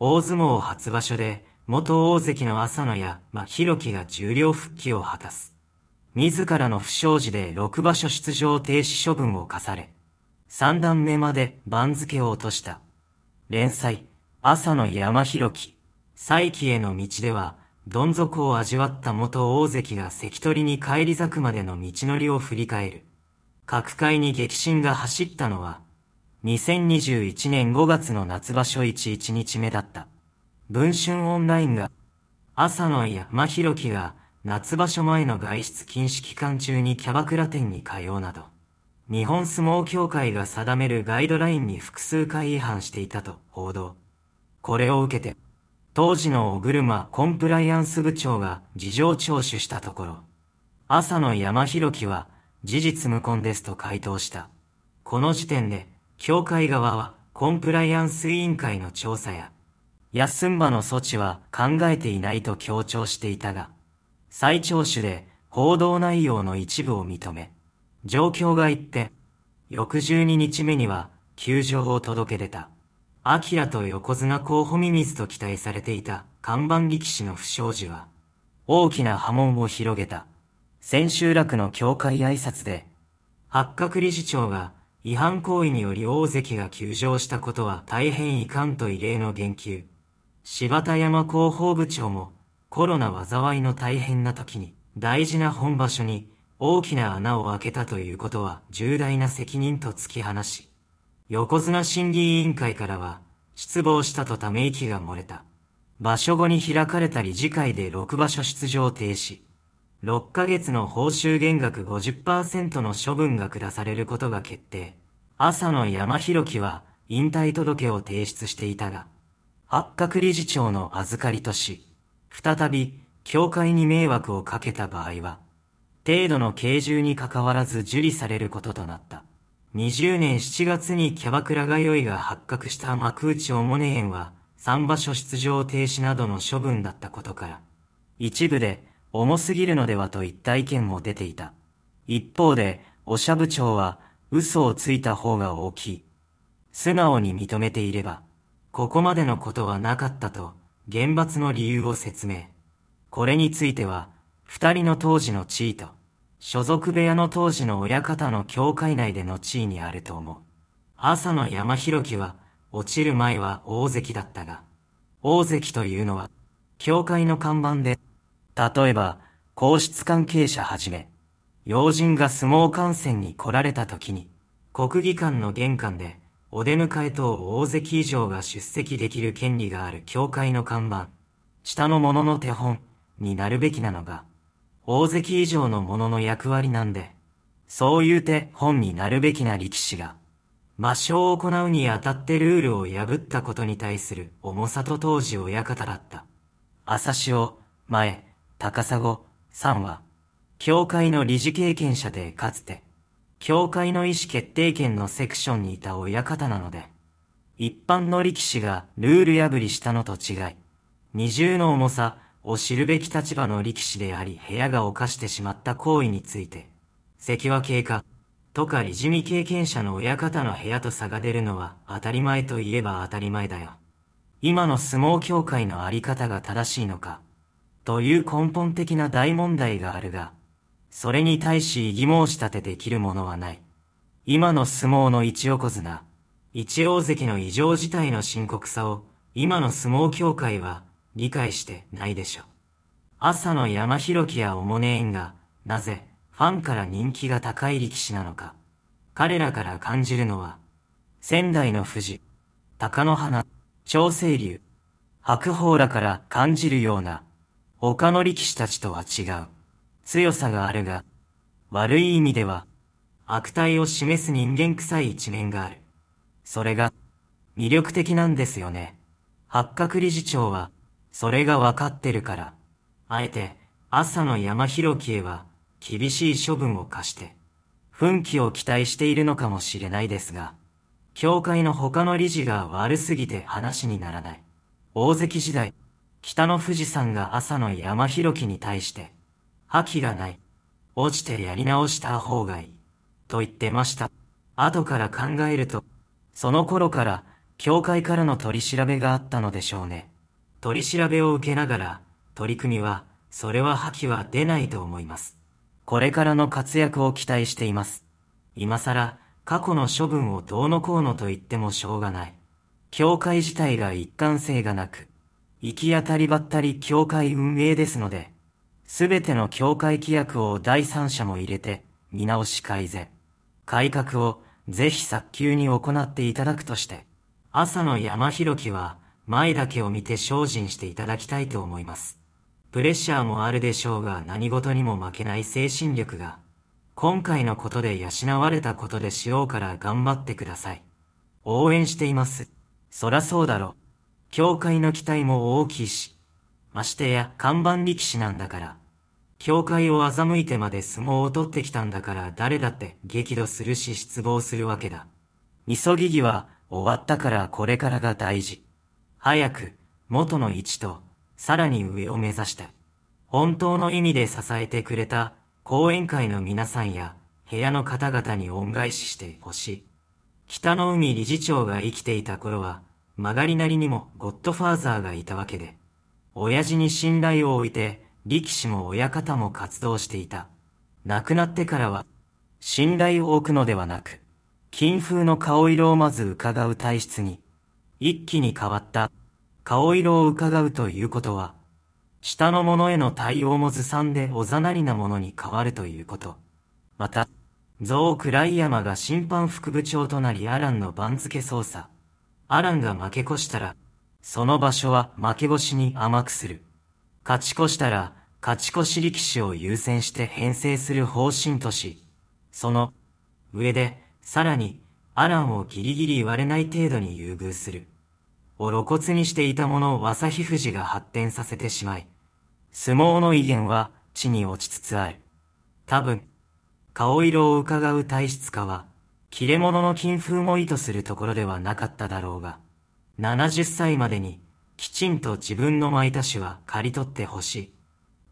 大相撲初場所で、元大関の朝野や真弘樹が重量復帰を果たす。自らの不祥事で6場所出場停止処分を課され、三段目まで番付を落とした。連載、朝の山弘樹、再起への道では、どん底を味わった元大関が関取に返り咲くまでの道のりを振り返る。各界に激震が走ったのは、2021年5月の夏場所11日目だった。文春オンラインが、朝野山広樹が夏場所前の外出禁止期間中にキャバクラ店に通うなど、日本相撲協会が定めるガイドラインに複数回違反していたと報道。これを受けて、当時の小車コンプライアンス部長が事情聴取したところ、朝野山広樹は事実無根ですと回答した。この時点で協会側はコンプライアンス委員会の調査や、安んばの措置は考えていないと強調していたが、再聴取で報道内容の一部を認め、状況が一転、翌12日目には球場を届け出た。アキラと横綱候補ミミズと期待されていた看板力士の不祥事は、大きな波紋を広げた。千秋楽の協会挨拶で、八角理事長が違反行為により大関が休場したことは大変遺憾と異例の言及。柴田山広報部長も、コロナ災いの大変な時に、大事な本場所に、大きな穴を開けたということは重大な責任と突き放し、横綱審議委員会からは、失望したとため息が漏れた。場所後に開かれた理事会で6場所出場停止。6ヶ月の報酬減額50%の処分が下されることが決定。朝の山広樹は引退届を提出していたが、八角理事長の預かりとし、再び、教会に迷惑をかけた場合は、程度の軽重に関わらず受理されることとなった。20年7月にキャバクラ通いが発覚した幕内おもね園は、三場所出場停止などの処分だったことから、一部で重すぎるのではといった意見も出ていた。一方で、おしゃ部長は、嘘をついた方が大きい。素直に認めていれば、ここまでのことはなかったと、厳罰の理由を説明。これについては、二人の当時の地位と、所属部屋の当時の親方の教会内での地位にあると思う。朝の山広樹は、落ちる前は大関だったが、大関というのは、教会の看板で例えば、皇室関係者はじめ、要人が相撲観戦に来られた時に、国技館の玄関で、お出迎え等大関以上が出席できる権利がある教会の看板、下の者の手本になるべきなのが、大関以上の者の役割なんで、そういう手本になるべきな力士が、抹消を行うにあたってルールを破ったことに対する重さと当時親方だった。朝潮、前、高砂さんは、教会の理事経験者でかつて、教会の意思決定権のセクションにいた親方なので、一般の力士がルール破りしたのと違い、二重の重さを知るべき立場の力士であり部屋が犯してしまった行為について、関は経過とかいじみ経験者の親方の部屋と差が出るのは当たり前といえば当たり前だよ。今の相撲協会のあり方が正しいのか、という根本的な大問題があるが、それに対し疑問し立てできるものはない。今の相撲の一横綱、一大関の異常事態の深刻さを、今の相撲協会は理解してないでしょう。朝の山広木やおもねえんが、なぜ、ファンから人気が高い力士なのか。彼らから感じるのは、仙台の富士、高野花、長生竜、白鵬らから感じるような、他の力士たちとは違う。強さがあるが、悪い意味では、悪態を示す人間臭い一面がある。それが、魅力的なんですよね。八角理事長は、それがわかってるから、あえて、朝の山広木へは、厳しい処分を課して、奮起を期待しているのかもしれないですが、協会の他の理事が悪すぎて話にならない。大関時代、北の富士山が朝の山広きに対して、覇気がない。落ちてやり直した方がいい。と言ってました。後から考えると、その頃から、教会からの取り調べがあったのでしょうね。取り調べを受けながら、取り組みは、それは覇気は出ないと思います。これからの活躍を期待しています。今更、過去の処分をどうのこうのと言ってもしょうがない。教会自体が一貫性がなく、行き当たりばったり協会運営ですので、すべての協会規約を第三者も入れて、見直し改善、改革をぜひ早急に行っていただくとして、朝の山広きは前だけを見て精進していただきたいと思います。プレッシャーもあるでしょうが何事にも負けない精神力が、今回のことで養われたことでしようから頑張ってください。応援しています。そらそうだろう。教会の期待も大きいし、ましてや看板力士なんだから。教会を欺いてまで相撲を取ってきたんだから誰だって激怒するし失望するわけだ。急ぎぎは終わったからこれからが大事。早く、元の位置と、さらに上を目指した。本当の意味で支えてくれた、講演会の皆さんや、部屋の方々に恩返ししてほしい。北の海理事長が生きていた頃は、曲がりなりにもゴッドファーザーがいたわけで、親父に信頼を置いて、力士も親方も活動していた。亡くなってからは、信頼を置くのではなく、金風の顔色をまず伺う体質に、一気に変わった顔色を伺うということは、下の者への対応もずさんでおざなりなものに変わるということ。また、ゾウ・クライヤマが審判副部長となりアランの番付捜査。アランが負け越したら、その場所は負け越しに甘くする。勝ち越したら、勝ち越し力士を優先して編成する方針とし、その、上で、さらに、アランをギリギリ言われない程度に優遇する。を露骨にしていたものを朝日富士が発展させてしまい、相撲の威厳は地に落ちつつある。多分、顔色を伺う体質化は、切れ者の金風も意図するところではなかっただろうが、70歳までに、きちんと自分の舞いたしは刈り取ってほしい。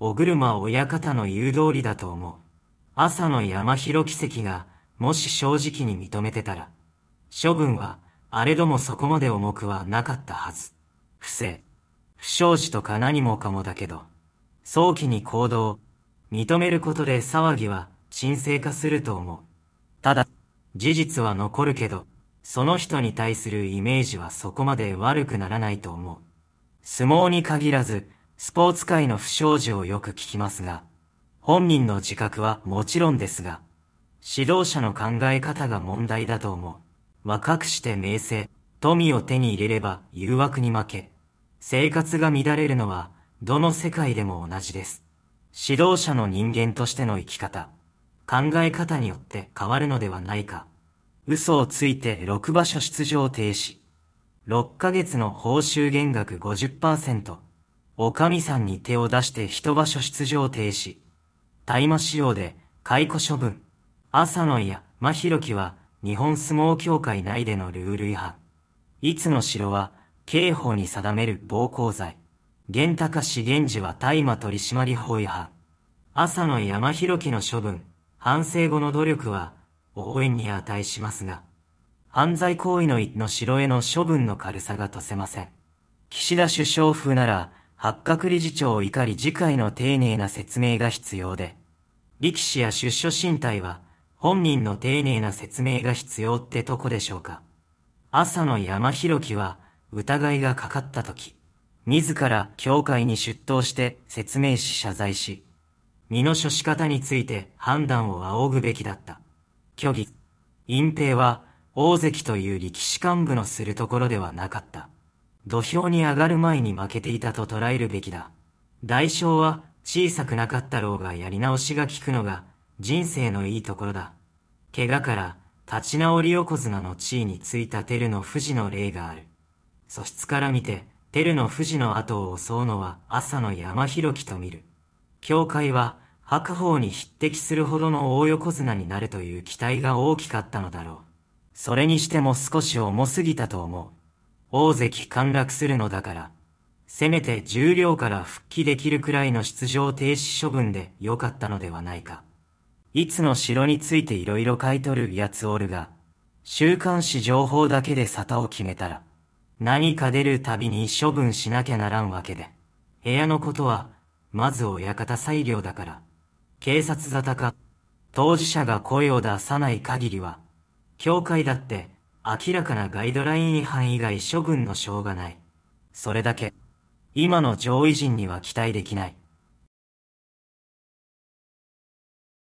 お車親方の言う通りだと思う。朝の山広奇跡が、もし正直に認めてたら、処分は、あれどもそこまで重くはなかったはず。不正。不祥事とか何もかもだけど、早期に行動、認めることで騒ぎは沈静化すると思う。ただ、事実は残るけど、その人に対するイメージはそこまで悪くならないと思う。相撲に限らず、スポーツ界の不祥事をよく聞きますが、本人の自覚はもちろんですが、指導者の考え方が問題だと思う。若くして名声、富を手に入れれば誘惑に負け、生活が乱れるのは、どの世界でも同じです。指導者の人間としての生き方。考え方によって変わるのではないか。嘘をついて6場所出場停止。6ヶ月の報酬減額50%。おかみさんに手を出して一場所出場停止。大麻使用で解雇処分。朝野や真弘樹は日本相撲協会内でのルール違反。いつの城は刑法に定める暴行罪。玄高志源氏は大麻取締法違反。朝野山弘樹の処分。反省後の努力は応援に値しますが、犯罪行為の一の城への処分の軽さがとせません。岸田首相風なら、八角理事長を怒り次回の丁寧な説明が必要で、力士や出所身体は本人の丁寧な説明が必要ってとこでしょうか。朝の山広樹は疑いがかかった時、自ら教会に出頭して説明し謝罪し、身の処し方について判断を仰ぐべきだった。虚偽。隠蔽は、大関という力士幹部のするところではなかった。土俵に上がる前に負けていたと捉えるべきだ。代償は小さくなかったろうがやり直しが効くのが人生のいいところだ。怪我から立ち直り横綱の地位についた照の富士の例がある。素質から見て、照の富士の後を襲うのは朝の山広きと見る。教会は白鵬に匹敵するほどの大横綱になるという期待が大きかったのだろう。それにしても少し重すぎたと思う。大関陥落するのだから。せめて重量から復帰できるくらいの出場停止処分で良かったのではないか。いつの城について色々書いとるやつおるが、週刊誌情報だけで沙汰を決めたら、何か出るたびに処分しなきゃならんわけで。部屋のことはまず親方裁量だから、警察沙汰か、当事者が声を出さない限りは、教会だって、明らかなガイドライン違反以外処分のしょうがない。それだけ、今の上位陣には期待できない。